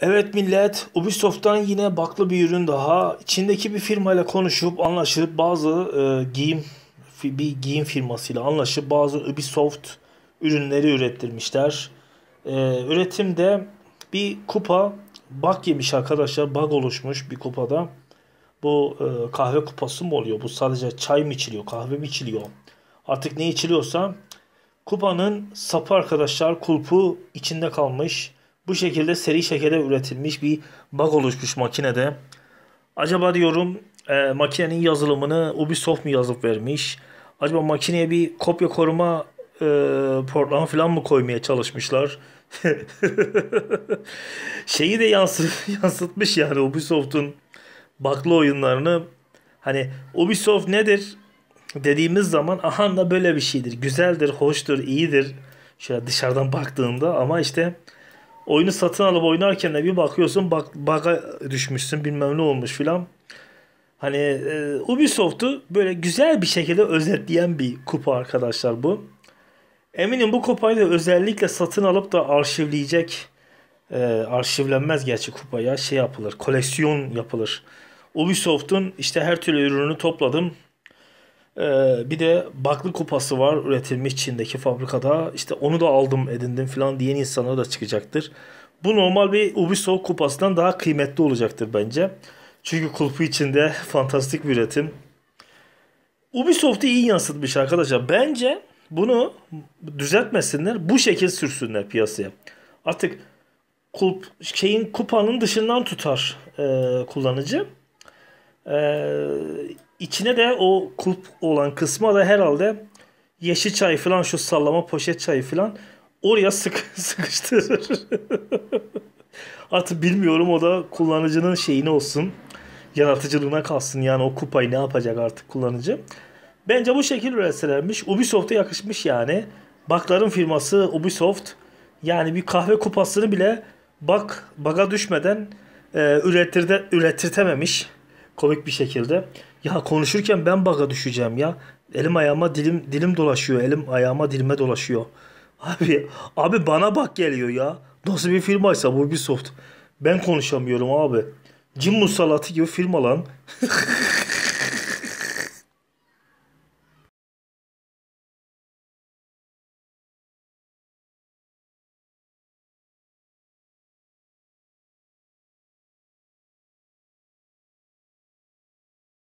Evet millet, Ubisoft'tan yine baklı bir ürün daha. İçindeki bir firmayla konuşup anlaşıp bazı e, giyim bir giyim firmasıyla anlaşıp bazı Ubisoft ürünleri ürettirmişler. E, üretimde bir kupa bug yemiş arkadaşlar. Bug oluşmuş bir kupada. Bu e, kahve kupası mı oluyor? Bu sadece çay mı içiliyor? Kahve mi içiliyor? Artık ne içiliyorsa kupanın sapı arkadaşlar kulpu içinde kalmış. Bu şekilde seri şekilde üretilmiş bir bug oluşmuş makinede. Acaba diyorum e, makinenin yazılımını Ubisoft mu yazıp vermiş? Acaba makineye bir kopya koruma e, portlarını falan mı koymaya çalışmışlar? Şeyi de yansıt, yansıtmış yani Ubisoft'un baklı oyunlarını. Hani Ubisoft nedir dediğimiz zaman aha da böyle bir şeydir. Güzeldir, hoştur, iyidir. Şöyle dışarıdan baktığında ama işte oyunu satın alıp oynarken de bir bakıyorsun bak baga düşmüşsün bilmem ne olmuş filan. Hani e, Ubisoft'u böyle güzel bir şekilde özetleyen bir kupa arkadaşlar bu. Eminim bu kupayı da özellikle satın alıp da arşivleyecek e, arşivlenmez gerçi kupaya şey yapılır koleksiyon yapılır. Ubisoft'un işte her türlü ürünü topladım ee, bir de baklı kupası var üretilmiş Çin'deki fabrikada. İşte onu da aldım edindim falan diyen insanlar da çıkacaktır. Bu normal bir Ubisoft kupasından daha kıymetli olacaktır bence. Çünkü kulpu içinde fantastik bir üretim. Ubisoft'u iyi yansıtmış arkadaşlar. Bence bunu düzeltmesinler. Bu şekil sürsünler piyasaya. Artık kulp, şeyin kupanın dışından tutar e, kullanıcı. E, içine de o kulp olan kısma da herhalde yeşil çay falan şu sallama poşet çayı falan oraya sık sıkıştırır. Artık bilmiyorum o da kullanıcının şeyini olsun. Yaratıcılığına kalsın yani o kupayı ne yapacak artık kullanıcı. Bence bu şekil üretselermiş. Ubisoft'a yakışmış yani. Bakların firması Ubisoft. Yani bir kahve kupasını bile bak baga düşmeden e, üretirde, üretirtememiş komik bir şekilde. Ya konuşurken ben baga düşeceğim ya. Elim ayağıma dilim dilim dolaşıyor. Elim ayağıma dilime dolaşıyor. Abi abi bana bak geliyor ya. Nasıl bir firmaysa Ubisoft. Ben konuşamıyorum abi. Cin musallatı gibi firma lan.